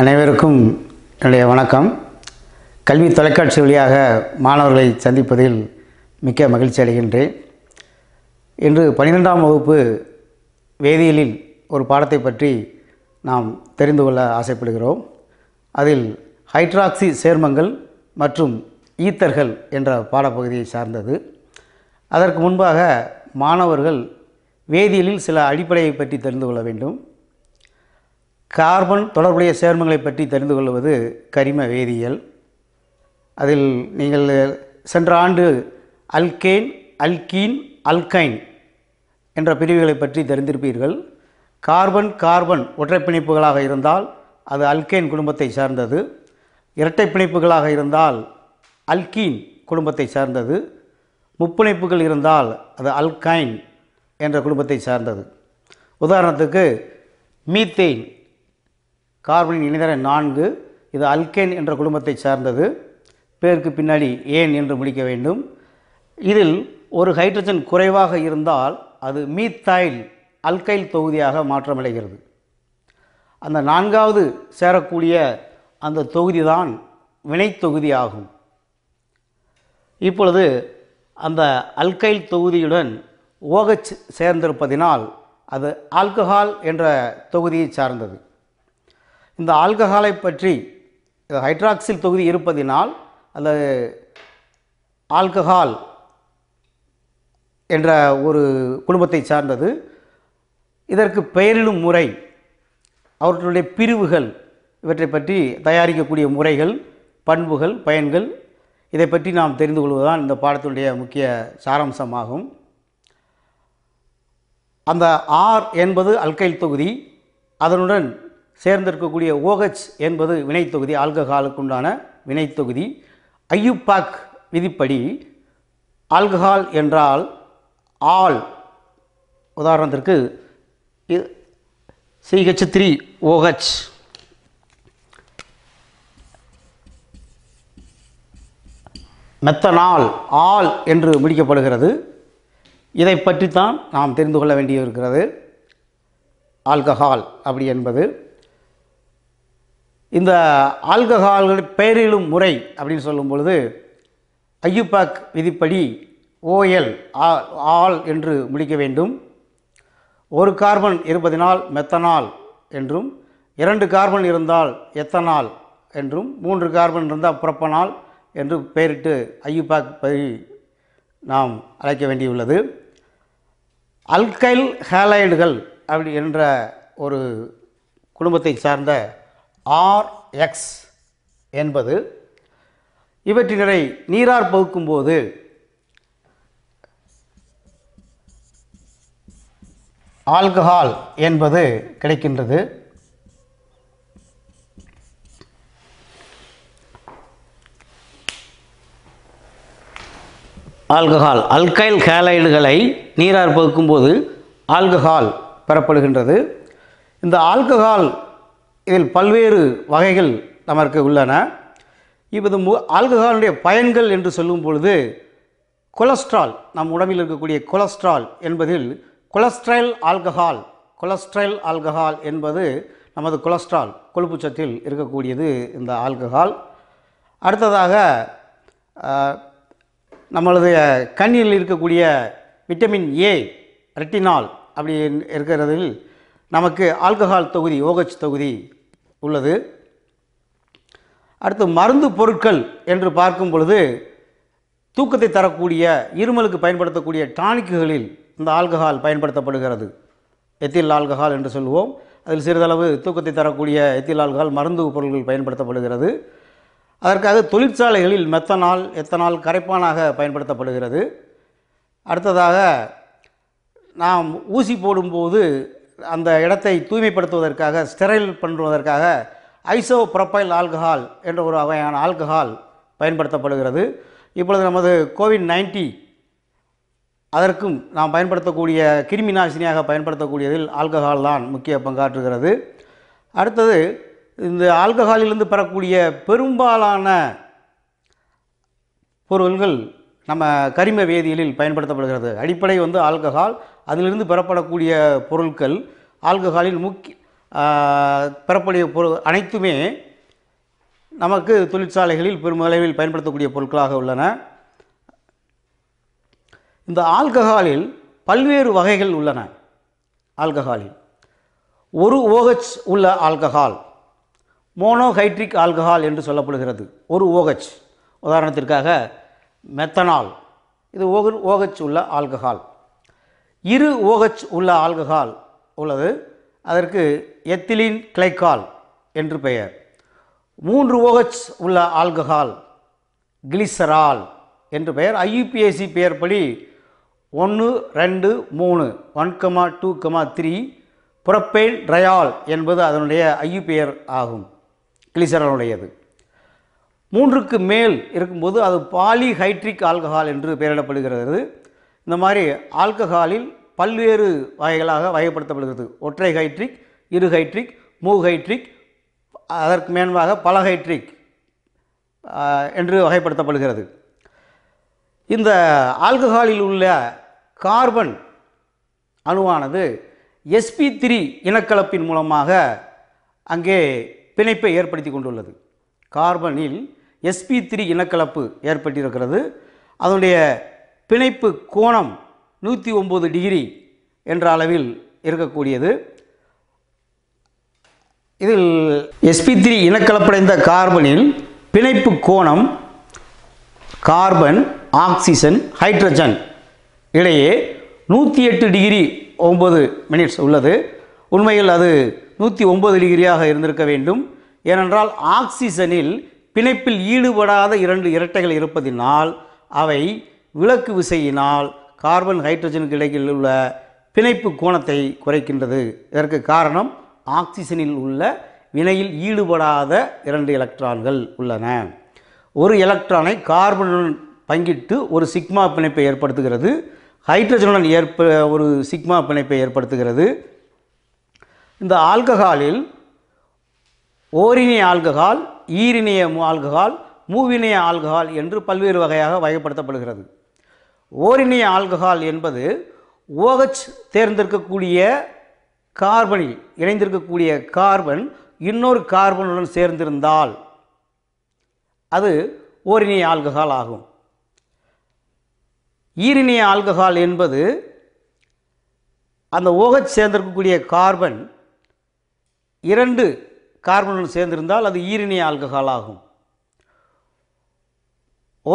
அனைவருக்கும் என்னுடைய வணக்கம் கல்வி தொலைக்காட்சி வழியாக மாணவர்களை சந்திப்பதில் மிக்க மகிழ்ச்சி அடைகின்றேன் இன்று பன்னிரெண்டாம் வகுப்பு வேதியியலில் ஒரு பாடத்தை பற்றி நாம் தெரிந்து கொள்ள ஆசைப்படுகிறோம் அதில் ஹைட்ராக்சி சேர்மங்கள் மற்றும் ஈத்தர்கள் என்ற பாடப்பகுதியை சார்ந்தது அதற்கு முன்பாக மாணவர்கள் வேதியியலில் சில அடிப்படையை பற்றி தெரிந்து கொள்ள வேண்டும் கார்பன் தொடர்புடைய சேர்மங்களை பற்றி தெரிந்து கொள்வது கரிம வேதியியல் அதில் நீங்கள் சென்ற ஆண்டு அல்கேன் அல்கீன் அல்கைன் என்ற பிரிவுகளை பற்றி தெரிந்திருப்பீர்கள் கார்பன் கார்பன் ஒற்றை பிணைப்புகளாக இருந்தால் அது அல்கேன் குடும்பத்தை சார்ந்தது இரட்டை பிணைப்புகளாக இருந்தால் அல்கீன் குடும்பத்தை சார்ந்தது முப்பிணைப்புகள் இருந்தால் அது அல்கைன் என்ற குடும்பத்தை சார்ந்தது உதாரணத்துக்கு மீத்தேன் கார்பனின் இணைதர நான்கு இது அல்கேன் என்ற குடும்பத்தை சார்ந்தது பேருக்கு பின்னாடி ஏன் என்று முடிக்க வேண்டும் இதில் ஒரு ஹைட்ரஜன் குறைவாக இருந்தால் அது மீத்தாயில் அல்கைல் தொகுதியாக மாற்றமடைகிறது அந்த நான்காவது சேரக்கூடிய அந்த தொகுதி தான் வினைத்தொகுதி ஆகும் இப்பொழுது அந்த அல்கைல் தொகுதியுடன் ஓகச் சேர்ந்திருப்பதினால் அது ஆல்கஹால் என்ற தொகுதியை சார்ந்தது இந்த ஆல்கஹாலை பற்றி ஹைட்ராக்சில் தொகுதி இருப்பதினால் அந்த ஆல்கஹால் என்ற ஒரு குடும்பத்தை சார்ந்தது இதற்கு பெயரிடும் முறை அவர்களுடைய பிரிவுகள் இவற்றை பற்றி தயாரிக்கக்கூடிய முறைகள் பண்புகள் பயன்கள் இதை பற்றி நாம் தெரிந்து கொள்வதுதான் இந்த பாடத்தினுடைய முக்கிய சாராம்சமாகும் அந்த ஆர் என்பது அல்கைல் தொகுதி அதனுடன் சேர்ந்திருக்கக்கூடிய ஓஹெச் என்பது வினைத்தொகுதி ஆல்கஹாலுக்குண்டான வினைத்தொகுதி ஐயுப்பாக் விதிப்படி ஆல்கஹால் என்றால் ஆல் உதாரணத்திற்கு C H three O H methanol ol என்று முடிக்கப்படுகிறது இதை பற்றித்தான் நாம் தெரிந்து கொள்ள வேண்டியிருக்கிறது ஆல்கஹால் அப்படி என்பது இந்த ஆல்கஹால்கள் பெயரிலும் முறை அப்படின்னு சொல்லும் பொழுது ஐயப்பாக் விதிப்படி ஓஎல் ஆல் என்று முடிக்க வேண்டும் ஒரு கார்பன் இருப்பதினால் மெத்தனால் என்றும் இரண்டு கார்பன் இருந்தால் எத்தனால் என்றும் மூன்று கார்பன் இருந்தால் புறப்பனால் என்று பெயரிட்டு ஐயப்பாக் பதி நாம் அழைக்க வேண்டியுள்ளது அல்கைல் ஹேலைடுகள் அப்படி என்ற ஒரு குடும்பத்தை சார்ந்த ஆர்எக்ஸ் என்பது இவற்றினரை நீரார் பகுக்கும்போது ஆல்கஹால் என்பது கிடைக்கின்றது ஆல்கஹால் அல்கைல் ஹேலைடுகளை நீரார் பகுக்கும்போது ஆல்கஹால் பெறப்படுகின்றது இந்த ஆல்கஹால் இதில் பல்வேறு வகைகள் நமக்கு உள்ளன இப்போது மு ஆல்கஹாலுடைய பயன்கள் என்று சொல்லும் பொழுது கொலஸ்ட்ரால் நம் உடம்பில் இருக்கக்கூடிய கொலஸ்ட்ரால் என்பதில் கொலஸ்ட்ரால் ஆல்கஹால் கொலஸ்ட்ரால் ஆல்கஹால் என்பது நமது கொலஸ்ட்ரால் கொழுப்பு சத்தில் இருக்கக்கூடியது இந்த ஆல்கஹால் அடுத்ததாக நம்மளது கண்ணில் இருக்கக்கூடிய விட்டமின் ஏ ரெட்டினால் அப்படி இருக்கிறதில் நமக்கு ஆல்கஹால் தொகுதி ஓகச் தொகுதி உள்ளது அடுத்து மருந்து பொருட்கள் என்று பார்க்கும் பொழுது தூக்கத்தை தரக்கூடிய இருமலுக்கு பயன்படுத்தக்கூடிய டானிக்குகளில் இந்த ஆல்கஹால் பயன்படுத்தப்படுகிறது எத்தில் ஆல்கஹால் என்று சொல்லுவோம் அதில் சிறிதளவு தூக்கத்தை தரக்கூடிய எத்தில் ஆல்கஹால் மருந்து பொருட்கள் பயன்படுத்தப்படுகிறது அதற்காக தொழிற்சாலைகளில் மெத்தனால் எத்தனால் கரைப்பானாக பயன்படுத்தப்படுகிறது அடுத்ததாக நாம் ஊசி போடும்போது அந்த இடத்தை தூய்மைப்படுத்துவதற்காக ஸ்டெரைல் பண்ணுவதற்காக ஐசோ ப்ரொப்பைல் ஆல்கஹால் என்ற ஒரு வகையான ஆல்கஹால் பயன்படுத்தப்படுகிறது இப்பொழுது நமது கோவிட் நைன்டி அதற்கும் நாம் பயன்படுத்தக்கூடிய கிருமி நாசினியாக பயன்படுத்தக்கூடியதில் ஆல்கஹால் தான் முக்கிய பங்காற்றுகிறது அடுத்தது இந்த ஆல்கஹாலிலிருந்து பெறக்கூடிய பெரும்பாலான பொருள்கள் நம்ம கரிம வேதியியலில் பயன்படுத்தப்படுகிறது அடிப்படை வந்து ஆல்கஹால் அதிலிருந்து பெறப்படக்கூடிய பொருட்கள் ஆல்கஹாலில் முக்கிய பெறப்படிய பொருள் அனைத்துமே நமக்கு தொழிற்சாலைகளில் பெருமளவில் பயன்படுத்தக்கூடிய பொருட்களாக உள்ளன இந்த ஆல்கஹாலில் பல்வேறு வகைகள் உள்ளன ஆல்கஹாலில் ஒரு ஓஹெச் உள்ள ஆல்கஹால் மோனோஹைட்ரிக் ஆல்கஹால் என்று சொல்லப்படுகிறது ஒரு ஓஹெச் உதாரணத்திற்காக மெத்தனால் இது ஓஹெச் உள்ள ஆல்கஹால் இரு ஓஹச் உள்ள ஆல்கஹால் உள்ளது அதற்கு எத்திலின் கிளைக்கால் என்று பெயர் மூன்று ஓஹச் உள்ள ஆல்கஹால் கிளிசரால் என்று பெயர் ஐயுபிஎஸ்சி பெயர் படி ஒன்று ரெண்டு மூணு one comma two comma three propane triol என்பது அதனுடைய பெயர் ஆகும் கிளிசரானுடையது மூன்றுக்கு மேல் இருக்கும்போது அது பாலிஹைட்ரிக் ஆல்கஹால் என்று பெயரிடப்படுகிறது இந்த மாதிரி ஆல்கஹாலில் பல்வேறு வகைகளாக வகைப்படுத்தப்படுகிறது ஒற்றை ஹைட்ரிக் இரு ஹைட்ரிக் மூ ஹைட்ரிக் அதற்கு மேன்பாக பல ஹைட்ரிக் என்று வகைப்படுத்தப்படுகிறது இந்த ஆல்கஹாலில் உள்ள கார்பன் அணுவானது எஸ்பி த்ரீ இனக்கலப்பின் மூலமாக அங்கே பிணைப்பை ஏற்படுத்தி கொண்டுள்ளது கார்பனில் எஸ்பி த்ரீ இனக்கலப்பு ஏற்பட்டிருக்கிறது அதனுடைய பிணைப்பு கோணம் நூற்றி ஒம்பது டிகிரி என்ற அளவில் இருக்கக்கூடியது இதில் எஸ்பி த்ரீ இனக்கலப்படைந்த கார்பனில் பிணைப்பு கோணம் கார்பன் ஆக்சிஜன் ஹைட்ரஜன் இடையே நூற்றி எட்டு டிகிரி ஒம்பது மினிட்ஸ் உள்ளது உண்மையில் அது நூற்றி ஒம்பது டிகிரியாக இருந்திருக்க வேண்டும் ஏனென்றால் ஆக்சிஜனில் பிணைப்பில் ஈடுபடாத இரண்டு இரட்டைகள் இருப்பதினால் அவை விளக்கு விசையினால் கார்பன் ஹைட்ரஜனுக்கு இடையில் உள்ள பிணைப்பு கோணத்தை குறைக்கின்றது இதற்கு காரணம் ஆக்சிஜனில் உள்ள வினையில் ஈடுபடாத இரண்டு எலக்ட்ரான்கள் உள்ளன ஒரு எலக்ட்ரானை கார்பனுடன் பங்கிட்டு ஒரு சிக்மா பிணைப்பை ஏற்படுத்துகிறது ஹைட்ரஜனுடன் ஏற்ப ஒரு சிக்மா பிணைப்பை ஏற்படுத்துகிறது இந்த ஆல்கஹாலில் ஓரினிய ஆல்கஹால் ஈரிணைய ஆல்கஹால் மூவினிய ஆல்கஹால் என்று பல்வேறு வகையாக வகைப்படுத்தப்படுகிறது ஓரினிய ஆல்கஹால் என்பது ஓஹச் தேர்ந்திருக்கக்கூடிய கார்பனில் இணைந்திருக்கக்கூடிய கார்பன் இன்னொரு கார்பனுடன் சேர்ந்திருந்தால் அது ஓரினிய ஆல்கஹால் ஆகும் ஈரினிய ஆல்கஹால் என்பது அந்த ஓகச் சேர்ந்திருக்கக்கூடிய கார்பன் இரண்டு கார்பனுடன் சேர்ந்திருந்தால் அது ஈரினிய ஆல்கஹால் ஆகும்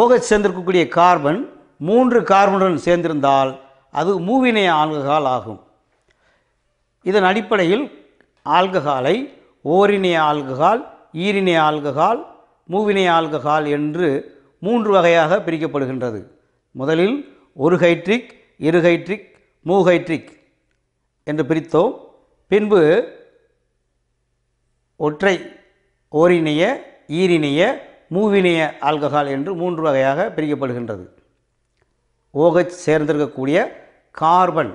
ஓகச் சேர்ந்திருக்கக்கூடிய கார்பன் மூன்று கார்பனுடன் சேர்ந்திருந்தால் அது மூவினை ஆல்கஹால் ஆகும் இதன் அடிப்படையில் ஆல்கஹாலை ஓரினை ஆல்கஹால் ஈரினை ஆல்கஹால் மூவினை ஆல்கஹால் என்று மூன்று வகையாக பிரிக்கப்படுகின்றது முதலில் ஒரு ஹைட்ரிக் இரு ஹைட்ரிக் மூஹைட்ரிக் என்று பிரித்தோம் பின்பு ஒற்றை ஓரினைய ஈரிணைய மூவினைய ஆல்கஹால் என்று மூன்று வகையாக பிரிக்கப்படுகின்றது ஓஹெச் சேர்ந்திருக்கக்கூடிய கார்பன்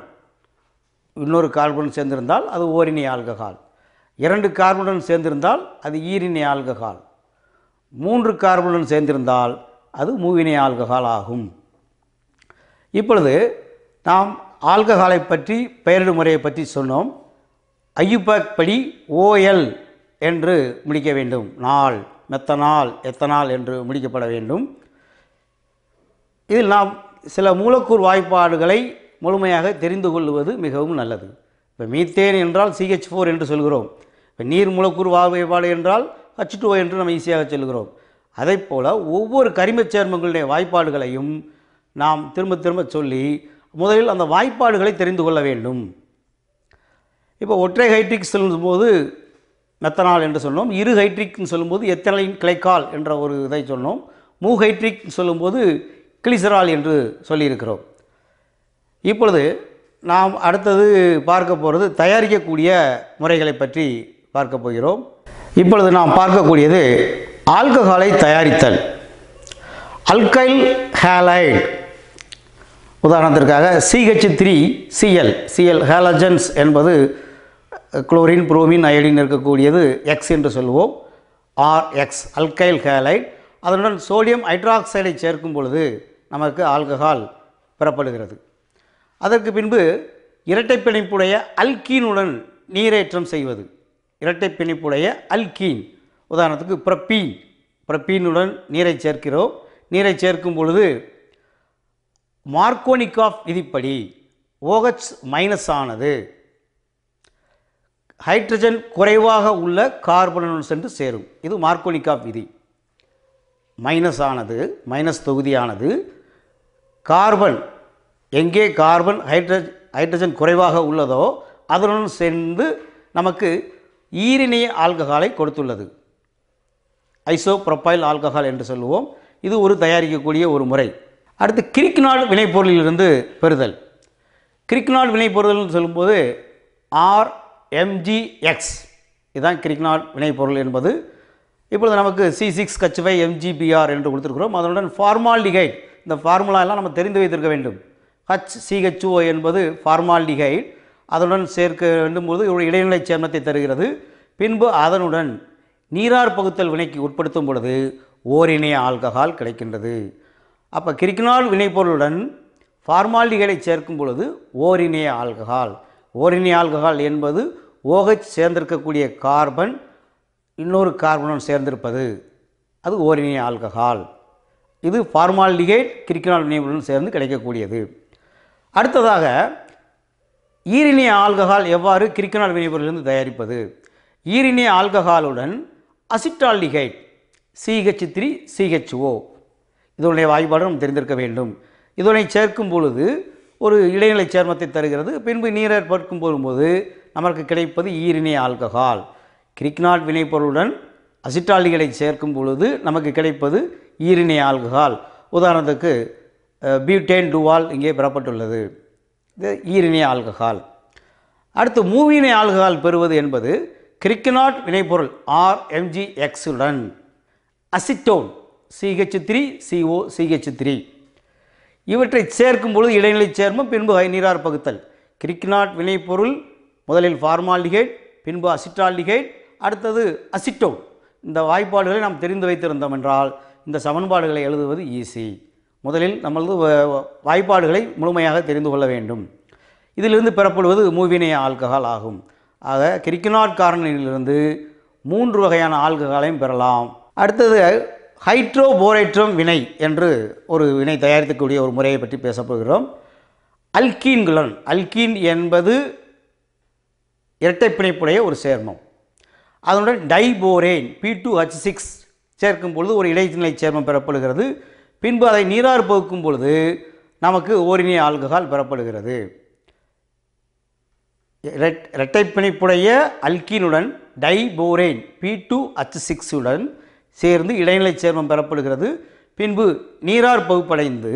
இன்னொரு கார்பன் சேர்ந்திருந்தால் அது ஓரினி ஆல்கஹால் இரண்டு கார்பனுடன் சேர்ந்திருந்தால் அது ஈரினி ஆல்கஹால் மூன்று கார்பனுடன் சேர்ந்திருந்தால் அது மூவினி ஆல்கஹால் ஆகும் இப்பொழுது நாம் ஆல்கஹாலை பற்றி பெயரிடு முறையை பற்றி சொன்னோம் ஐயுபேக் படி ஓஎல் என்று முடிக்க வேண்டும் நாள் மெத்தனால் எத்தனால் என்று முடிக்கப்பட வேண்டும் இதில் நாம் சில மூலக்கூர் வாய்ப்பாடுகளை முழுமையாக தெரிந்து கொள்வது மிகவும் நல்லது இப்போ மீத்தேன் என்றால் சிஹெச் ஃபோர் என்று சொல்கிறோம் இப்போ நீர் மூலக்கூறு வாய்ப்பாடு என்றால் ஹச் டூ என்று நம்ம ஈஸியாக சொல்கிறோம் அதே போல் ஒவ்வொரு கரிம சேர்மங்களுடைய வாய்ப்பாடுகளையும் நாம் திரும்ப திரும்ப சொல்லி முதலில் அந்த வாய்ப்பாடுகளை தெரிந்து கொள்ள வேண்டும் இப்போ ஒற்றை ஹைட்ரிக் சொல்லும்போது மெத்தனால் என்று சொன்னோம் இரு ஹைட்ரிக்னு சொல்லும்போது எத்தனை கிளைக்கால் என்ற ஒரு இதை சொன்னோம் மூ ஹைட்ரிக் சொல்லும்போது கிளிசரால் என்று சொல்லியிருக்கிறோம் இப்பொழுது நாம் அடுத்தது பார்க்க போகிறது தயாரிக்கக்கூடிய முறைகளை பற்றி பார்க்க போகிறோம் இப்பொழுது நாம் பார்க்கக்கூடியது ஆல்கஹாலை தயாரித்தல் அல்கைல் ஹேலைட் உதாரணத்திற்காக CH three CL CL halogens என்பது குளோரின் புரோமின் அயடின் இருக்கக்கூடியது எக்ஸ் என்று சொல்வோம் ஆர் எக்ஸ் அல்கைல் ஹேலைட் அதனுடன் சோடியம் ஹைட்ராக்சைடை சேர்க்கும் பொழுது நமக்கு ஆல்கஹால் பெறப்படுகிறது அதற்கு பின்பு இரட்டை பிணைப்புடைய அல்கீனுடன் நீரேற்றம் செய்வது இரட்டை பிணைப்புடைய அல்கீன் உதாரணத்துக்கு பிரப்பீன் பிரப்பீனுடன் நீரை சேர்க்கிறோம் நீரை சேர்க்கும் பொழுது மார்க்கோனிகாஃப் விதிப்படி ஓஹச் மைனஸ் ஆனது ஹைட்ரஜன் குறைவாக உள்ள கார்பனுடன் சென்று சேரும் இது மார்க்கோனிகாஃப் விதி மைனஸ் ஆனது மைனஸ் தொகுதியானது கார்பன் எங்கே கார்பன் ஹைட்ரஜ் ஹைட்ரஜன் குறைவாக உள்ளதோ அதனுடன் சேர்ந்து நமக்கு ஈரிணைய ஆல்கஹாலை கொடுத்துள்ளது ஐசோ ப்ரொப்பைல் ஆல்கஹால் என்று சொல்லுவோம் இது ஒரு தயாரிக்கக்கூடிய ஒரு முறை அடுத்து கிரிக்னால் வினைப்பொருளிலிருந்து பெறுதல் கிரிக்னால் வினைப்பொருள்னு சொல்லும்போது ஆர்எம்ஜிஎக்ஸ் இதுதான் கிரிக்னால் வினைப்பொருள் என்பது இப்பொழுது நமக்கு சி சிக்ஸ் கச்சுவை எம்ஜிபிஆர் என்று கொடுத்துருக்கிறோம் அதனுடன் ஃபார்மால்டிகைட் இந்த ஃபார்முலா எல்லாம் நம்ம தெரிந்து வைத்திருக்க வேண்டும் ஹச் சிஹெச்ஓ என்பது ஃபார்மால்டிகைட் அதனுடன் சேர்க்க வேண்டும் போது இடைநிலை சேர்மத்தை தருகிறது பின்பு அதனுடன் நீரார் பகுத்தல் வினைக்கு உட்படுத்தும் பொழுது ஓரிணைய ஆல்கஹால் கிடைக்கின்றது அப்போ கிரிக்கினால் வினைப்பொருளுடன் ஃபார்மால்டிகளை சேர்க்கும் பொழுது ஓரிணைய ஆல்கஹால் ஓரிணைய ஆல்கஹால் என்பது ஓஹெச் சேர்ந்திருக்கக்கூடிய கார்பன் இன்னொரு கார்பனுடன் சேர்ந்திருப்பது அது ஓரினை ஆல்கஹால் இது ஃபார்மால்டிகேட் கிரிக்கினால் வினைகளுடன் சேர்ந்து கிடைக்கக்கூடியது அடுத்ததாக ஈரினிய ஆல்கஹால் எவ்வாறு கிரிக்கனால் வினைபொருளிலிருந்து தயாரிப்பது ஈரினிய ஆல்கஹாலுடன் அசிட்டால்டிகைட் சிஹெச் த்ரீ சிஹெச்ஓ இதனுடைய வாய்ப்பாடு நம் தெரிந்திருக்க வேண்டும் இதனை சேர்க்கும் பொழுது ஒரு இடைநிலை சேர்மத்தை தருகிறது பின்பு நீரற்படுக்கும் போகும்போது நமக்கு கிடைப்பது ஈரினிய ஆல்கஹால் கிரிக்னால் வினைப்பொருளுடன் அசிட்டாலிகளை சேர்க்கும் பொழுது நமக்கு கிடைப்பது ஈரிணை ஆல்கஹால் உதாரணத்துக்கு பியூட்டேன் டுவால் இங்கே பெறப்பட்டுள்ளது இது ஈரிணை ஆல்கஹால் அடுத்து மூவினை ஆல்கஹால் பெறுவது என்பது கிரிக்னாட் வினைப்பொருள் ஆர்எம்ஜிஎக்ஸுடன் acetone CH three CO CH three இவற்றை சேர்க்கும் பொழுது இடைநிலை சேர்மம் பின்பு நீரார் பகுத்தல் கிரிக்னாட் வினைப்பொருள் முதலில் ஃபார்மாலிகேட் பின்பு அசிட்டாலிகேட் அடுத்தது அசிட்டோன் இந்த வாய்ப்பாடுகளை நாம் தெரிந்து வைத்திருந்தோம் என்றால் இந்த சமன்பாடுகளை எழுதுவது ஈஸி முதலில் நமது வாய்ப்பாடுகளை முழுமையாக தெரிந்து கொள்ள வேண்டும் இதிலிருந்து பெறப்படுவது மூவினை ஆல்கஹால் ஆகும் ஆக கிரிக்கனாட் காரணிலிருந்து மூன்று வகையான ஆல்கஹாலையும் பெறலாம் அடுத்தது ஹைட்ரோபோரேட்ரம் வினை என்று ஒரு வினை தயாரிக்கக்கூடிய ஒரு முறையை பற்றி பேசப்போகிறோம் அல்கீன்குலன் அல்கீன் என்பது இரட்டை பிணைப்புடைய ஒரு சேர்மம் அதனுடன் diborane B two H six சேர்க்கும் பொழுது ஒரு இடைநிலை சேர்மம் பெறப்படுகிறது பின்பு அதை நீரார் போக்கும் பொழுது நமக்கு ஓரினி ஆல்கஹால் பெறப்படுகிறது ரெட் பிணைப்புடைய அல்கீனுடன் டைபோரேன் பி டூ ஹச் சிக்ஸுடன் சேர்ந்து இடைநிலை சேர்மம் பெறப்படுகிறது பின்பு நீரார் பகுப்படைந்து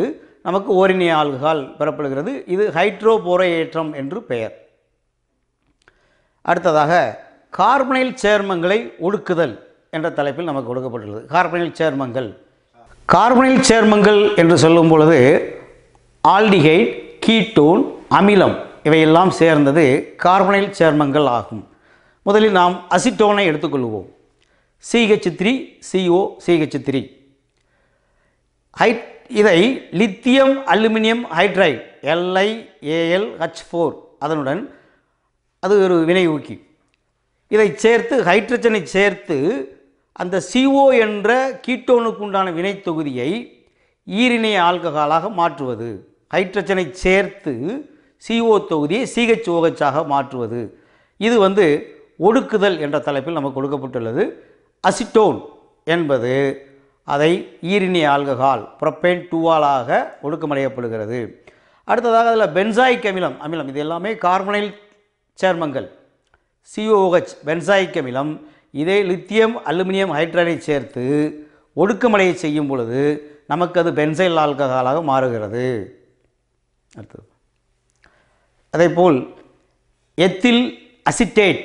நமக்கு ஓரினி ஆல்கஹால் பெறப்படுகிறது இது ஹைட்ரோபோரையேற்றம் என்று பெயர் அடுத்ததாக கார்பனைல் சேர்மங்களை ஒடுக்குதல் என்ற தலைப்பில் நமக்கு கொடுக்கப்பட்டுள்ளது கார்பனைல் சேர்மங்கள் கார்பனைல் சேர்மங்கள் என்று சொல்லும் பொழுது ஆல்டிகைட் கீட்டோன் அமிலம் இவையெல்லாம் சேர்ந்தது கார்பனைல் சேர்மங்கள் ஆகும் முதலில் நாம் அசிட்டோனை எடுத்துக்கொள்வோம் CH three CO CH three ஹை இதை lithium aluminium hydride LIAL H four அதனுடன் அது ஒரு வினை ஊக்கி இதை சேர்த்து ஹைட்ரஜனை சேர்த்து அந்த சிஓ என்ற கீட்டோனுக்கு உண்டான வினைத்தொகுதியை ஈரிணை ஆல்கஹாலாக மாற்றுவது ஹைட்ரஜனை சேர்த்து சிஓ தொகுதியை சிஹெச்ஓஹெச்ஆக மாற்றுவது இது வந்து ஒடுக்குதல் என்ற தலைப்பில் நமக்கு கொடுக்கப்பட்டுள்ளது அசிட்டோன் என்பது அதை ஈரிணி ஆல்கஹால் புரப்பேன் டூவாலாக ஒடுக்கமடையப்படுகிறது அடுத்ததாக அதில் பென்சாயிக் அமிலம் அமிலம் இது எல்லாமே கார்பனைல் சேர்மங்கள் சிஓஹெச் பென்சாயிக் அமிலம் இதை லித்தியம் அலுமினியம் ஹைட்ரைடை சேர்த்து ஒடுக்கமடையை செய்யும் பொழுது நமக்கு அது பென்சைல் ஆல்கஹாலாக மாறுகிறது அடுத்தது அதேபோல் எத்தில் அசிட்டேட்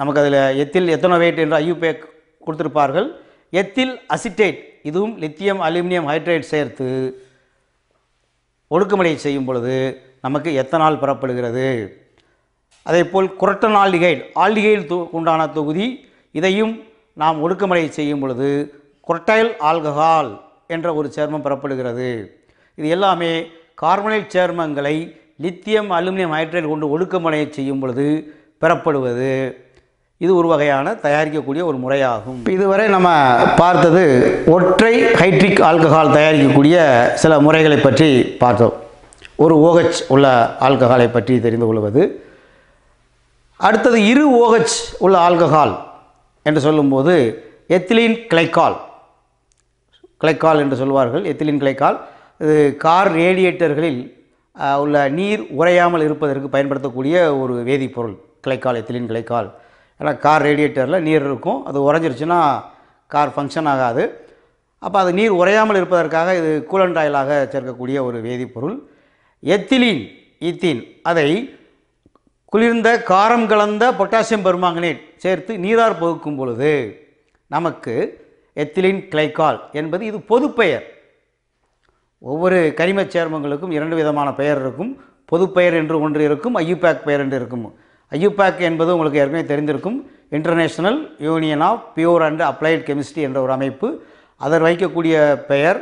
நமக்கு அதில் எத்தில் எத்தனோவேட் என்று ஐயூபேக் கொடுத்துருப்பார்கள் எத்தில் அசிட்டேட் இதுவும் லித்தியம் அலுமினியம் ஹைட்ரேட் சேர்த்து ஒடுக்குமுறையை செய்யும் பொழுது நமக்கு எத்தனால் பெறப்படுகிறது அதேபோல் குரட்டன் ஆல்டிகைடு ஆல்டிகைடு உண்டான தொகுதி இதையும் நாம் ஒடுக்குமுறை செய்யும் பொழுது குரட்டைல் ஆல்கஹால் என்ற ஒரு சேர்மம் பெறப்படுகிறது இது எல்லாமே கார்பனேட் சேர்மங்களை லித்தியம் அலுமினியம் ஹைட்ரேட் கொண்டு ஒடுக்குமுறையை செய்யும் பொழுது பெறப்படுவது இது ஒரு வகையான தயாரிக்கக்கூடிய ஒரு முறையாகும் இதுவரை நம்ம பார்த்தது ஒற்றை ஹைட்ரிக் ஆல்கஹால் தயாரிக்கக்கூடிய சில முறைகளை பற்றி பார்த்தோம் ஒரு ஓஹெச் உள்ள ஆல்கஹாலை பற்றி தெரிந்து கொள்வது அடுத்தது இரு ஓஹச் உள்ள ஆல்கஹால் என்று சொல்லும்போது எத்திலீன் கிளைக்கால் கிளைக்கால் என்று சொல்வார்கள் எத்திலீன் கிளைக்கால் இது கார் ரேடியேட்டர்களில் உள்ள நீர் உறையாமல் இருப்பதற்கு பயன்படுத்தக்கூடிய ஒரு வேதிப்பொருள் கிளைக்கால் எத்திலீன் கிளைக்கால் ஏன்னா கார் ரேடியேட்டரில் நீர் இருக்கும் அது உறைஞ்சிருச்சுன்னா கார் ஃபங்க்ஷன் ஆகாது அப்போ அது நீர் உறையாமல் இருப்பதற்காக இது கூலண்டாயிலாக சேர்க்கக்கூடிய ஒரு வேதிப்பொருள் எத்திலீன் ஈத்தீன் அதை குளிர்ந்த காரம் கலந்த பொட்டாசியம் பெருமாங்கனேட் சேர்த்து நீரார் பகுக்கும் பொழுது நமக்கு எத்திலின் கிளைக்கால் என்பது இது பொதுப்பெயர் ஒவ்வொரு கரிம சேர்மங்களுக்கும் இரண்டு விதமான பெயர் இருக்கும் பொதுப்பெயர் என்று ஒன்று இருக்கும் ஐயூபேக் பெயர் என்று இருக்கும் ஐயூபேக் என்பது உங்களுக்கு ஏற்கனவே தெரிந்திருக்கும் international union of pure and applied chemistry என்ற ஒரு அமைப்பு அதர் வைக்கக்கூடிய பெயர்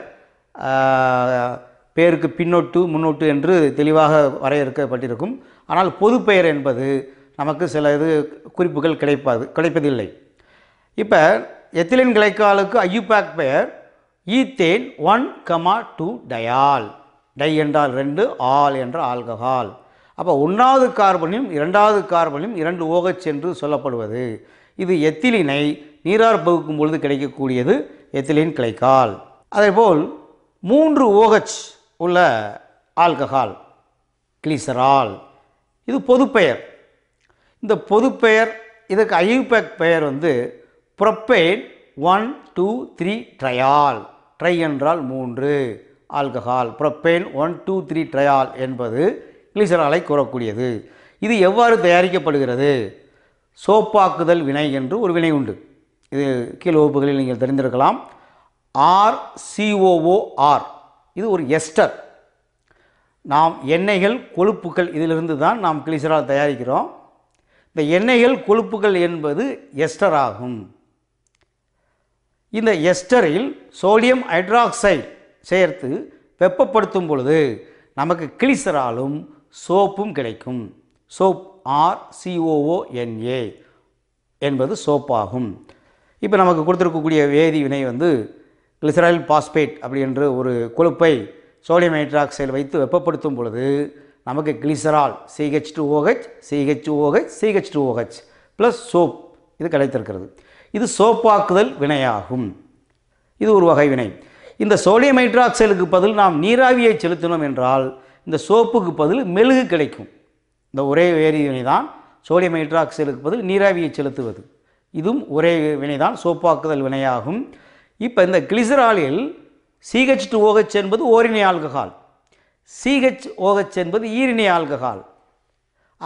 பேருக்கு பின்னொட்டு முன்னொட்டு என்று தெளிவாக வரையறுக்கப்பட்டிருக்கும் ஆனால் பொது பெயர் என்பது நமக்கு சில இது குறிப்புகள் கிடைப்பாது கிடைப்பதில்லை இப்போ எத்திலின் கிளைக்காலுக்கு ஐயூபேக் பெயர் ethane one comma two diol di என்றால் ரெண்டு ஆல் என்ற ஆல்கஹால் அப்போ ஒன்றாவது கார்பனையும் இரண்டாவது கார்பனையும் இரண்டு ஓகச் என்று சொல்லப்படுவது இது எத்திலினை நீரார் பகுக்கும் பொழுது கிடைக்கக்கூடியது எத்திலின் கிளைக்கால் அதேபோல் மூன்று ஓகச் உள்ள ஆல்கஹால் கிளிசரால் இது பொதுப்பெயர் இந்த பொதுப்பெயர் இதுக்கு ஐயூபேக் பெயர் வந்து propane one two three triol tri என்றால் மூன்று alcohol propane one two three triol என்பது கிளிசரலை கூறக்கூடியது இது எவ்வாறு தயாரிக்கப்படுகிறது சோப்பாக்குதல் வினை என்று ஒரு வினை உண்டு இது கீழ் வகுப்புகளில் நீங்கள் தெரிந்திருக்கலாம் ஆர் சிஓஓஆர் இது ஒரு எஸ்டர் நாம் எண்ணெய்கள் கொழுப்புகள் இதிலிருந்து தான் நாம் கிளிசரால் தயாரிக்கிறோம் இந்த எண்ணெய்கள் கொழுப்புகள் என்பது எஸ்டர் ஆகும் இந்த எஸ்டரில் சோடியம் ஹைட்ராக்சைடு சேர்த்து வெப்பப்படுத்தும் பொழுது நமக்கு கிளிசராலும் சோப்பும் கிடைக்கும் சோப் ஆர் சிஓஓஎன்ஏ என்பது சோப்பாகும் இப்போ நமக்கு கொடுத்துருக்கக்கூடிய வேதி வினை வந்து கிளிசரால் பாஸ்பேட் அப்படின்ற ஒரு கொழுப்பை சோடியம் ஹைட்ராக்சைடு வைத்து வெப்பப்படுத்தும் பொழுது நமக்கு glycerol CH two OH CH OH CH two OH plus soap இது கிடைத்திருக்கிறது இது சோப்பாக்குதல் வினையாகும் இது ஒரு வகை வினை இந்த சோடியம் ஹைட்ராக்சைடுக்கு பதில் நாம் நீராவியை செலுத்தினோம் என்றால் இந்த சோப்புக்கு பதில் மெழுகு கிடைக்கும் இந்த ஒரே வேதி வினை தான் சோடியம் ஹைட்ராக்சைடுக்கு பதில் நீராவியை செலுத்துவது இதுவும் ஒரே வினை தான் சோப்பாக்குதல் வினையாகும் இப்போ இந்த கிளிசராலில் சிஹெச் டு ஓஹெச் என்பது ஓரினை ஆல்கஹால் சிஹெச் ஓஹெச் என்பது ஈரிணை ஆல்கஹால்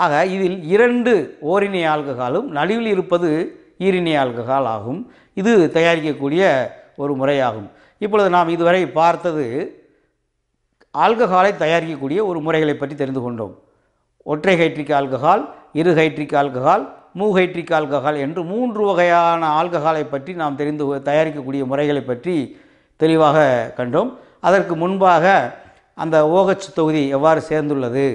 ஆக இதில் இரண்டு ஓரினை ஆல்கஹாலும் நடுவில் இருப்பது ஈரிணை ஆல்கஹால் ஆகும் இது தயாரிக்கக்கூடிய ஒரு முறையாகும் இப்பொழுது நாம் இதுவரை பார்த்தது ஆல்கஹாலை தயாரிக்கக்கூடிய ஒரு முறைகளை பற்றி தெரிந்து கொண்டோம் ஒற்றை ஹைட்ரிக் ஆல்கஹால் இரு ஹைட்ரிக் ஆல்கஹால் ஹைட்ரிக் ஆல்கஹால் என்று மூன்று வகையான ஆல்கஹாலை பற்றி நாம் தெரிந்து தயாரிக்கக்கூடிய முறைகளை பற்றி தெளிவாக கண்டோம் அதற்கு முன்பாக அந்த ஓகச் தொகுதி எவ்வாறு சேர்ந்துள்ளது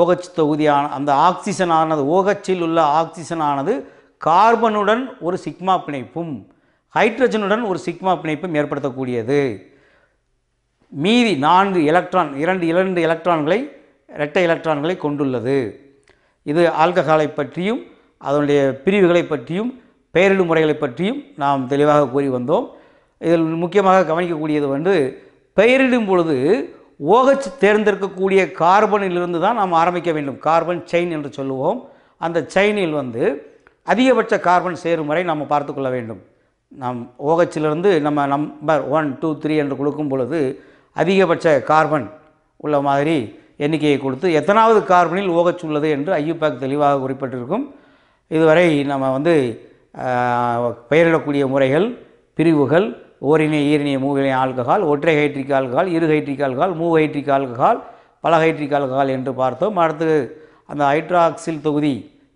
ஓகச் தொகுதியான அந்த ஆக்சிஜனானது ஓகச்சில் உள்ள ஆக்சிஜனானது கார்பனுடன் ஒரு சிக்மா பிணைப்பும் ஹைட்ரஜனுடன் ஒரு சிக்மா பிணைப்பும் ஏற்படுத்தக்கூடியது மீதி நான்கு எலக்ட்ரான் இரண்டு இரண்டு எலக்ட்ரான்களை இரட்டை எலக்ட்ரான்களை கொண்டுள்ளது இது ஆல்கஹாலை பற்றியும் அதனுடைய பிரிவுகளை பற்றியும் பெயரிடும் முறைகளை பற்றியும் நாம் தெளிவாக கூறி வந்தோம் இதில் முக்கியமாக கவனிக்கக்கூடியது வந்து பெயரிடும் பொழுது ஓகச் தேர்ந்தெடுக்கக்கூடிய கார்பனிலிருந்து தான் நாம் ஆரம்பிக்க வேண்டும் கார்பன் செயின் என்று சொல்லுவோம் அந்த செயினில் வந்து அதிகபட்ச கார்பன் சேரும் வரை நாம் பார்த்து கொள்ள வேண்டும் நம் ஓகச்சிலிருந்து நம்ம நம்பர் ஒன் டூ த்ரீ என்று கொடுக்கும் பொழுது அதிகபட்ச கார்பன் உள்ள மாதிரி எண்ணிக்கையை கொடுத்து எத்தனாவது கார்பனில் ஓகச் உள்ளது என்று ஐயப்பாக்கு தெளிவாக குறிப்பிட்டிருக்கும் இதுவரை நம்ம வந்து பெயரிடக்கூடிய முறைகள் பிரிவுகள் ஓரினை ஈரினை மூவினை ஆல்கஹால் ஒற்றை ஹைட்ரிக் ஆல்கஹால் இரு ஹைட்ரிக் ஆல்கஹால் மூ ஹைட்ரிக் ஆல்கஹால் பல ஹைட்ரிக் ஆல்கஹால் என்று பார்த்தோம் அடுத்து அந்த ஹைட்ராக்சில் தொகுதி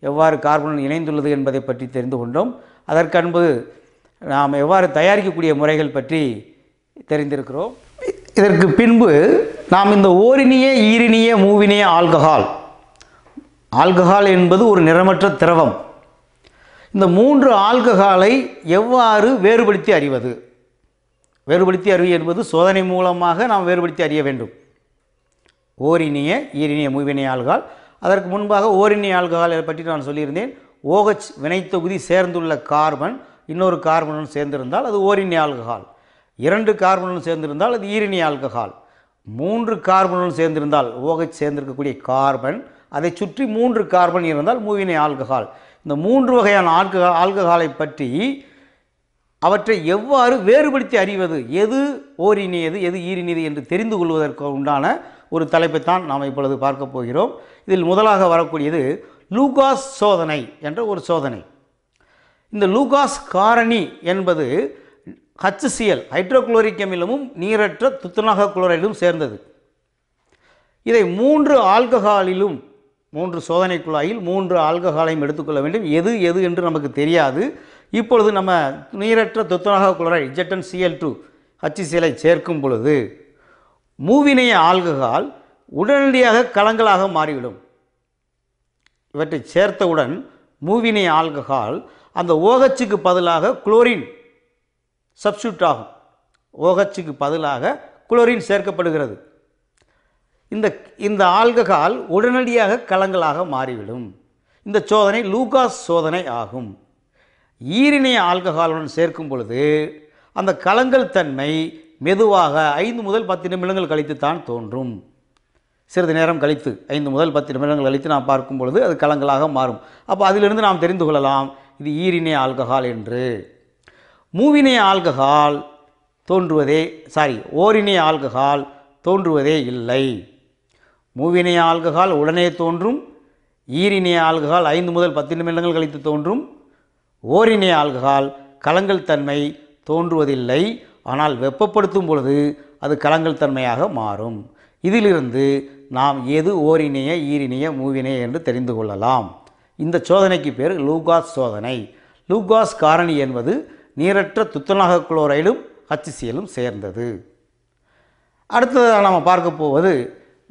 எவ்வாறு கார்பனுடன் இணைந்துள்ளது என்பதை பற்றி தெரிந்து கொண்டோம் அதற்கன்பு நாம் எவ்வாறு தயாரிக்கக்கூடிய முறைகள் பற்றி தெரிந்திருக்கிறோம் இதற்கு பின்பு நாம் இந்த ஓரினிய ஈரினிய மூவினிய ஆல்கஹால் ஆல்கஹால் என்பது ஒரு நிறமற்ற திரவம் இந்த மூன்று ஆல்கஹாலை எவ்வாறு வேறுபடுத்தி அறிவது வேறுபடுத்தி அறிவு என்பது சோதனை மூலமாக நாம் வேறுபடுத்தி அறிய வேண்டும் ஓரினிய ஈரினிய மூவினை ஆள்கால் அதற்கு முன்பாக ஓரிணிய ஆள்கால் பற்றி நான் சொல்லியிருந்தேன் ஓஹச் வினைத்தொகுதி சேர்ந்துள்ள கார்பன் இன்னொரு கார்பனுடன் சேர்ந்திருந்தால் அது ஓரிணிய ஆல்கஹால் இரண்டு கார்பனுடன் சேர்ந்திருந்தால் அது ஈரினிய ஆல்கஹால் மூன்று கார்பனுடன் சேர்ந்திருந்தால் ஓஹச் சேர்ந்திருக்கக்கூடிய கார்பன் அதை சுற்றி மூன்று கார்பன் இருந்தால் மூவினை ஆல்கஹால் இந்த மூன்று வகையான ஆல்கஹால் ஆல்கஹாலை பற்றி அவற்றை எவ்வாறு வேறுபடுத்தி அறிவது எது ஓரினியது எது ஈரினியது என்று தெரிந்து கொள்வதற்கு உண்டான ஒரு தலைப்பை தான் நாம் இப்பொழுது பார்க்க போகிறோம் இதில் முதலாக வரக்கூடியது லூகாஸ் சோதனை என்ற ஒரு சோதனை இந்த லூகாஸ் காரணி என்பது ஹச்சிசிஎல் ஹைட்ரோகுளோரிக் அமிலமும் நீரற்ற துத்தநாக குளோரைடும் சேர்ந்தது இதை மூன்று ஆல்கஹாலிலும் மூன்று சோதனை குழாயில் மூன்று ஆல்கஹாலையும் எடுத்துக்கொள்ள வேண்டும் எது எது என்று நமக்கு தெரியாது இப்பொழுது நம்ம நீரற்ற துத்தநாக குளோரைட் ஜெட்டன் சிஎல் டூ ஹச்சிசிஎலை சேர்க்கும் பொழுது மூவினைய ஆல்கஹால் உடனடியாக கலங்களாக மாறிவிடும் இவற்றை சேர்த்தவுடன் மூவினை ஆல்கஹால் அந்த ஓகச்சுக்கு பதிலாக குளோரின் சப்ஸ்டியூட் ஆகும் ஓகச்சுக்கு பதிலாக குளோரின் சேர்க்கப்படுகிறது இந்த இந்த ஆல்கஹால் உடனடியாக கலங்களாக மாறிவிடும் இந்த சோதனை லூகாஸ் சோதனை ஆகும் ஈரிணைய ஆல்கஹாலுடன் சேர்க்கும் பொழுது அந்த கலங்கள் தன்மை மெதுவாக ஐந்து முதல் பத்து நிமிடங்கள் கழித்து தான் தோன்றும் சிறிது நேரம் கழித்து ஐந்து முதல் பத்து நிமிடங்கள் கழித்து நாம் பார்க்கும் பொழுது அது கலங்களாக மாறும் அப்போ அதிலிருந்து நாம் தெரிந்து கொள்ளலாம் இது ஈரிணைய ஆல்கஹால் என்று மூவினை ஆல்கஹால் தோன்றுவதே சாரி ஓரிணை ஆல்கஹால் தோன்றுவதே இல்லை மூவினை ஆல்கஹால் உடனே தோன்றும் ஈரிணைய ஆல்கஹால் ஐந்து முதல் பத்து நிமிடங்கள் கழித்து தோன்றும் ஓரினை ஆல்கஹால் கலங்கள் தன்மை தோன்றுவதில்லை ஆனால் வெப்பப்படுத்தும் பொழுது அது கலங்கள் தன்மையாக மாறும் இதிலிருந்து நாம் எது ஓரிணைய ஈரிணைய மூவினை என்று தெரிந்து கொள்ளலாம் இந்த சோதனைக்கு பேர் லூகாஸ் சோதனை லூகாஸ் காரணி என்பது நீரற்ற துத்தநாக குளோரைடும் ஹச்சிசியலும் சேர்ந்தது அடுத்ததாக நாம் பார்க்க போவது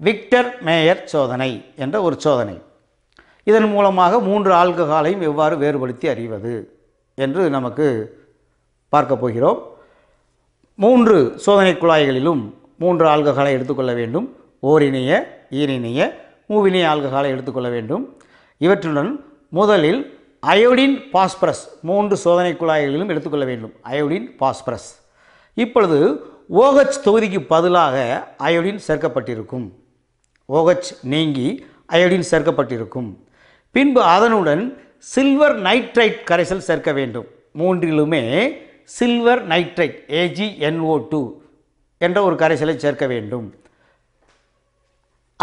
விக்டர் மேயர் சோதனை என்ற ஒரு சோதனை இதன் மூலமாக மூன்று ஆல்கஹாலையும் எவ்வாறு வேறுபடுத்தி அறிவது என்று நமக்கு பார்க்க போகிறோம் மூன்று சோதனை குழாய்களிலும் மூன்று ஆல்கஹாலை எடுத்துக்கொள்ள வேண்டும் ஓரிணைய ஈரிணைய மூவினை ஆல்கஹாலை எடுத்துக்கொள்ள வேண்டும் இவற்றுடன் முதலில் அயோடின் பாஸ்பரஸ் மூன்று சோதனை குழாய்களிலும் எடுத்துக்கொள்ள வேண்டும் அயோடின் பாஸ்பரஸ் இப்பொழுது ஓஹச் தொகுதிக்கு பதிலாக அயோடின் சேர்க்கப்பட்டிருக்கும் ஓஹச் நீங்கி அயோடின் சேர்க்கப்பட்டிருக்கும் பின்பு அதனுடன் சில்வர் நைட்ரைட் கரைசல் சேர்க்க வேண்டும் மூன்றிலுமே சில்வர் நைட்ரைட் ஏஜிஎன்ஓ டூ என்ற ஒரு கரைசலை சேர்க்க வேண்டும்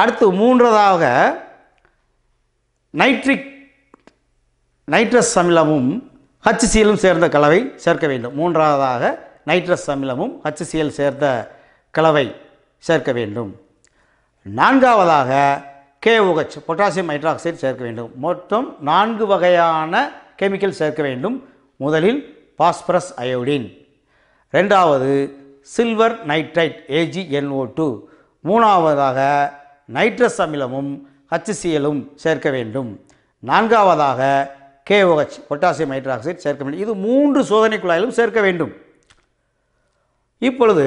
அடுத்து மூன்றதாக நைட்ரிக் நைட்ரஸ் அமிலமும் ஹச்சிசிஎலும் சேர்ந்த கலவை சேர்க்க வேண்டும் மூன்றாவதாக நைட்ரஸ் அமிலமும் ஹச்சிசிஎல் சேர்ந்த கலவை சேர்க்க வேண்டும் நான்காவதாக கேஓஹெச் பொட்டாசியம் ஹைட்ராக்சைடு சேர்க்க வேண்டும் மொத்தம் நான்கு வகையான கெமிக்கல் சேர்க்க வேண்டும் முதலில் பாஸ்பரஸ் அயோடின் ரெண்டாவது சில்வர் நைட்ரைட் ஏஜிஎன்ஓ டூ மூணாவதாக நைட்ரஸ் அமிலமும் ஹச்சிசிஎலும் சேர்க்க வேண்டும் நான்காவதாக கேஓஹெச் பொட்டாசியம் ஹைட்ராக்சைடு சேர்க்க வேண்டும் இது மூன்று சோதனை குழாயிலும் சேர்க்க வேண்டும் இப்பொழுது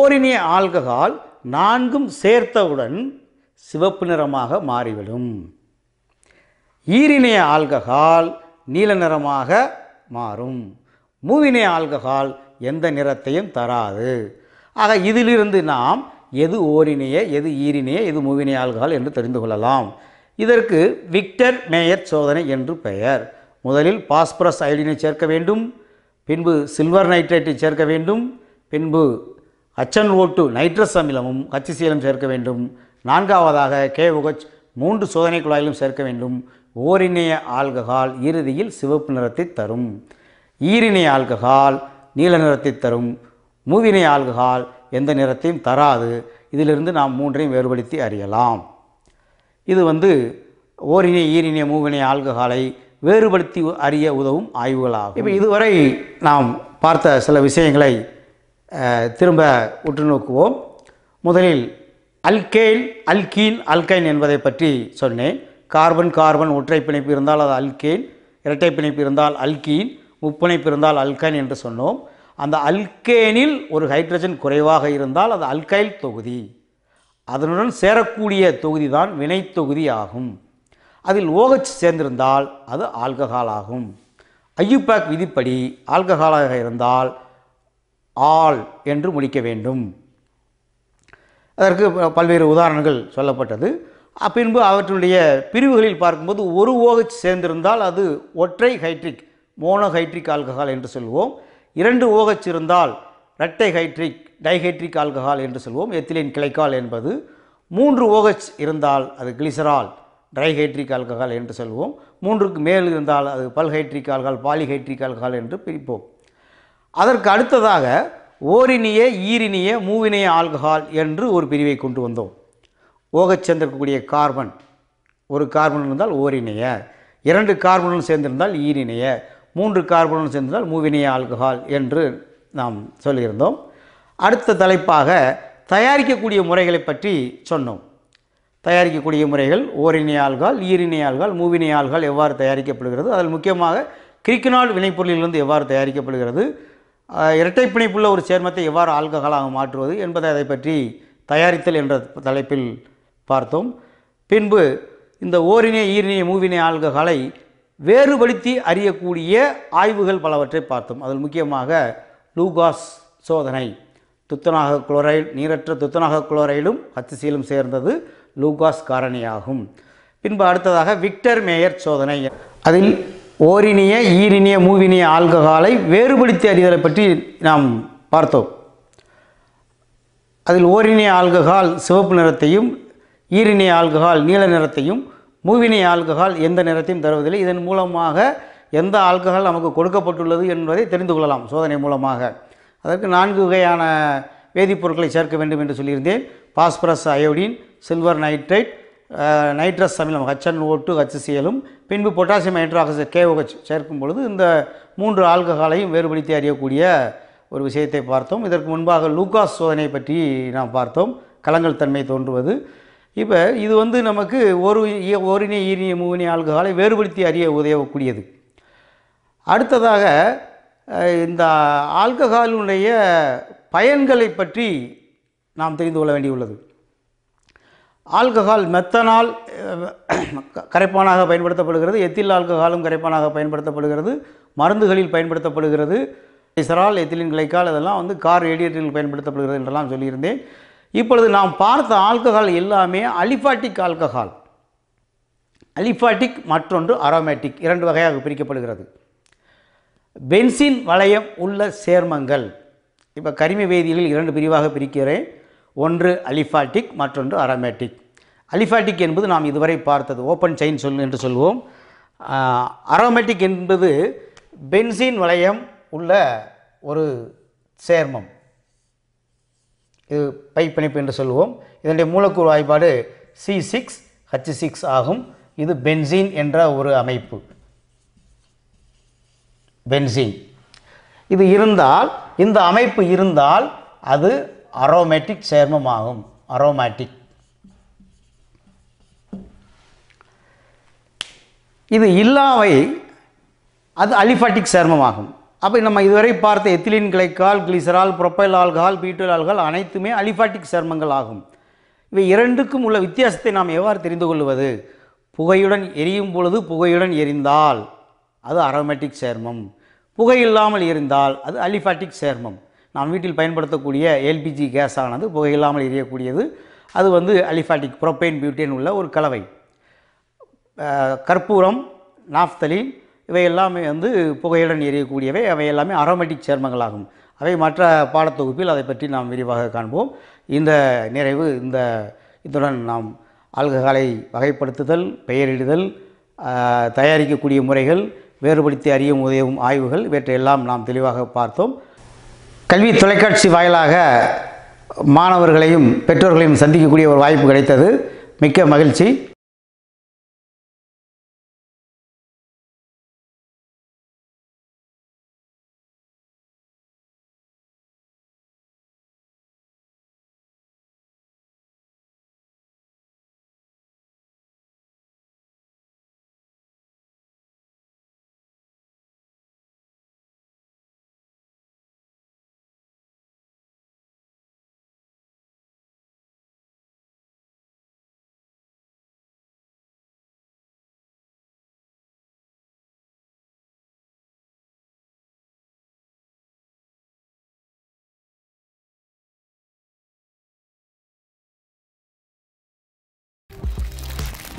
ஓரினிய ஆல்கஹால் நான்கும் சேர்த்தவுடன் சிவப்பு நிறமாக மாறிவிடும் ஈரிணைய ஆல்கஹால் நீல நிறமாக மாறும் மூவினை ஆல்கஹால் எந்த நிறத்தையும் தராது ஆக இதிலிருந்து நாம் எது ஓரிணைய எது ஈரிணைய எது மூவினை ஆல்கஹால் என்று தெரிந்து கொள்ளலாம் இதற்கு விக்டர் மேயர் சோதனை என்று பெயர் முதலில் பாஸ்பரஸ் ஐடினை சேர்க்க வேண்டும் பின்பு சில்வர் நைட்ரேட்டை சேர்க்க வேண்டும் பின்பு அச்சன் ஓட்டு நைட்ரஸ் அமிலமும் சீலம் சேர்க்க வேண்டும் நான்காவதாக கே உகச் மூன்று சோதனை குழாயிலும் சேர்க்க வேண்டும் ஓரிணைய ஆல்கஹால் இறுதியில் சிவப்பு நிறத்தை தரும் ஈரிணை ஆல்கஹால் நீல நிறத்தை தரும் மூவினை ஆல்கஹால் எந்த நிறத்தையும் தராது இதிலிருந்து நாம் மூன்றையும் வேறுபடுத்தி அறியலாம் இது வந்து ஓரினை ஈரிணை மூவினை ஆல்கஹாலை வேறுபடுத்தி அறிய உதவும் ஆய்வுகளாகும் இப்போ இதுவரை நாம் பார்த்த சில விஷயங்களை திரும்ப உற்று நோக்குவோம் முதலில் அல்கெயின் அல்கீன் அல்கைன் என்பதை பற்றி சொன்னேன் கார்பன் கார்பன் ஒற்றை பிணைப்பு இருந்தால் அது அல்கேன் இரட்டை பிணைப்பு இருந்தால் அல்கீன் முப்பிணைப்பு இருந்தால் அல்கைன் என்று சொன்னோம் அந்த அல்கேனில் ஒரு ஹைட்ரஜன் குறைவாக இருந்தால் அது அல்கைல் தொகுதி அதனுடன் சேரக்கூடிய தொகுதி தான் வினை தொகுதி ஆகும் அதில் ஓஹச் சேர்ந்திருந்தால் அது ஆல்கஹால் ஆகும் ஐயுபேக் விதிப்படி ஆல்கஹாலாக இருந்தால் ஆல் என்று முடிக்க வேண்டும் அதற்கு பல்வேறு உதாரணங்கள் சொல்லப்பட்டது பின்பு அவற்றினுடைய பிரிவுகளில் பார்க்கும்போது ஒரு ஓஹெச் சேர்ந்திருந்தால் அது ஒற்றை ஹைட்ரிக் மோனோ ஹைட்ரிக் ஆல்கஹால் என்று சொல்வோம் இரண்டு ஓஹெச் இருந்தால் ரெட்டை ஹைட்ரிக் டைஹைட்ரிக் ஆல்கஹால் என்று சொல்வோம் எத்திலின் கிளைக்கால் என்பது மூன்று ஓஹெச் இருந்தால் அது கிளிசரால் ட்ரைஹைட்ரிக் ஆல்கஹால் என்று சொல்வோம் மூன்றுக்கு மேல் இருந்தால் அது பல்ஹைட்ரிக் ஆல்கஹால் பாலிஹைட்ரிக் ஆல்கஹால் என்று பிரிப்போம் அதற்கு அடுத்ததாக ஓரினிய ஈரினிய மூவினிய ஆல்கஹால் என்று ஒரு பிரிவை கொண்டு வந்தோம் ஓகச் சேர்ந்திருக்கக்கூடிய கார்பன் ஒரு கார்பன் இருந்தால் ஓரிணைய இரண்டு கார்பனும் சேர்ந்திருந்தால் ஈரிணைய மூன்று கார்பனும் சேர்ந்திருந்தால் மூவினிய ஆல்கஹால் என்று நாம் சொல்லியிருந்தோம் அடுத்த தலைப்பாக தயாரிக்கக்கூடிய முறைகளை பற்றி சொன்னோம் தயாரிக்கக்கூடிய முறைகள் ஓரினை ஆல்கால் ஈரிணை ஆல்கால் மூவினை ஆல்கால் எவ்வாறு தயாரிக்கப்படுகிறது அதில் முக்கியமாக கிரிக்கினால் வினைப்பொருளிலிருந்து எவ்வாறு தயாரிக்கப்படுகிறது இரட்டை பிணைப்புள்ள ஒரு சேர்மத்தை எவ்வாறு ஆல்கஹாலாக மாற்றுவது என்பதை அதை பற்றி தயாரித்தல் என்ற தலைப்பில் பார்த்தோம் பின்பு இந்த ஓரினை ஈரினை மூவினை ஆல்கஹாலை வேறுபடுத்தி அறியக்கூடிய ஆய்வுகள் பலவற்றை பார்த்தோம் அதில் முக்கியமாக லூகாஸ் சோதனை துத்தநாக குளோரைடு நீரற்ற துத்தநாக குளோரைடும் ஹச்சிசியிலும் சேர்ந்தது லூகாஸ் காரணியாகும் பின்பு அடுத்ததாக விக்டர் மேயர் சோதனை அதில் ஓரினிய ஈரினிய மூவினிய ஆல்கஹாலை வேறுபடுத்தி அறிதலை பற்றி நாம் பார்த்தோம் அதில் ஓரினிய ஆல்கஹால் சிவப்பு நிறத்தையும் ஈரினிய ஆல்கஹால் நீல நிறத்தையும் மூவினிய ஆல்கஹால் எந்த நிறத்தையும் தருவதில்லை இதன் மூலமாக எந்த ஆல்கஹால் நமக்கு கொடுக்கப்பட்டுள்ளது என்பதை தெரிந்து கொள்ளலாம் சோதனை மூலமாக அதற்கு நான்கு வகையான வேதிப்பொருட்களை சேர்க்க வேண்டும் என்று சொல்லியிருந்தேன் phosphorus iodine silver nitrate nitrous அமிலம் ஹச்என் ஓ டூ பின்பு பொட்டாசியம் ஹைட்ராக்சைட் கேஓஹெச் சேர்க்கும் பொழுது இந்த மூன்று ஆல்கஹாலையும் வேறுபடுத்தி அறியக்கூடிய ஒரு விஷயத்தை பார்த்தோம் இதற்கு முன்பாக லூகாஸ் சோதனை பற்றி நாம் பார்த்தோம் கலங்கள் தன்மை தோன்றுவது இப்போ இது வந்து நமக்கு ஒரு ஒரிணி ஈரினி மூவினி ஆல்கஹாலை வேறுபடுத்தி அறிய உதவக்கூடியது அடுத்ததாக இந்த ஆல்கஹாலினுடைய பயன்களை பற்றி நாம் தெரிந்து கொள்ள வேண்டியுள்ளது ஆல்கஹால் மெத்தனால் கரைப்பானாக பயன்படுத்தப்படுகிறது எத்தில் ஆல்கஹாலும் கரைப்பானாக பயன்படுத்தப்படுகிறது மருந்துகளில் பயன்படுத்தப்படுகிறது இசரால் எத்திலின் கிளைக்கால் அதெல்லாம் வந்து கார் ரேடியேட்டரில் பயன்படுத்தப்படுகிறது என்றெல்லாம் சொல்லியிருந்தேன் இப்பொழுது நாம் பார்த்த ஆல்கஹால் எல்லாமே அலிஃபாட்டிக் ஆல்கஹால் அலிஃபாட்டிக் மற்றொன்று அரோமேட்டிக் இரண்டு வகையாக பிரிக்கப்படுகிறது பென்சின் வளையம் உள்ள சேர்மங்கள் இப்போ கரிம வேதியியலில் இரண்டு பிரிவாக பிரிக்கிறேன் ஒன்று அலிஃபாட்டிக் மற்றொன்று அரோமேட்டிக் அலிஃபாட்டிக் என்பது நாம் இதுவரை பார்த்தது ஓப்பன் செயின் சொல் என்று சொல்வோம் அரோமேட்டிக் என்பது பென்சின் வளையம் உள்ள ஒரு சேர்மம் இது பைப்பிணைப்பு என்று சொல்வோம் இதனுடைய மூலக்கூறு வாய்ப்பாடு சி சிக்ஸ் ஹச் சிக்ஸ் ஆகும் இது பென்சீன் என்ற ஒரு அமைப்பு பென்சீன் இது இருந்தால் இந்த அமைப்பு இருந்தால் அது அரோமேட்டிக் சேர்மமாகும் அரோமேட்டிக் இது இல்லாவை அது அலிஃபாட்டிக் சேர்மமாகும் அப்போ நம்ம இதுவரை பார்த்த ethylene glycol glycerol propyl alcohol butyl alcohol அனைத்துமே அலிஃபாட்டிக் சேர்மங்கள் ஆகும் இவை இரண்டுக்கும் உள்ள வித்தியாசத்தை நாம் எவ்வாறு தெரிந்து கொள்வது புகையுடன் எரியும் பொழுது புகையுடன் எரிந்தால் அது அரோமேட்டிக் சேர்மம் புகை இல்லாமல் இருந்தால் அது அலிஃபாட்டிக் சேர்மம் நாம் வீட்டில் பயன்படுத்தக்கூடிய எல்பிஜி கேஸ் ஆனது புகையில்லாமல் எரியக்கூடியது அது வந்து அலிஃபாட்டிக் புரோப்பைன் பியூட்டேன் உள்ள ஒரு கலவை கற்பூரம் நாஃப்தலின் இவை எல்லாமே வந்து புகையுடன் எரியக்கூடியவை அவை எல்லாமே அரோமேட்டிக் சேர்மங்களாகும் அவை மற்ற பாடத்தொகுப்பில் அதை பற்றி நாம் விரிவாக காண்போம் இந்த நிறைவு இந்த இத்துடன் நாம் ஆல்கஹாலை வகைப்படுத்துதல் பெயரிடுதல் தயாரிக்கக்கூடிய முறைகள் வேறுபடுத்தி அறியும் உதவும் ஆய்வுகள் இவற்றையெல்லாம் நாம் தெளிவாக பார்த்தோம் கல்வி தொலைக்காட்சி வாயிலாக மாணவர்களையும் பெற்றோர்களையும் சந்திக்கக்கூடிய ஒரு வாய்ப்பு கிடைத்தது மிக்க மகிழ்ச்சி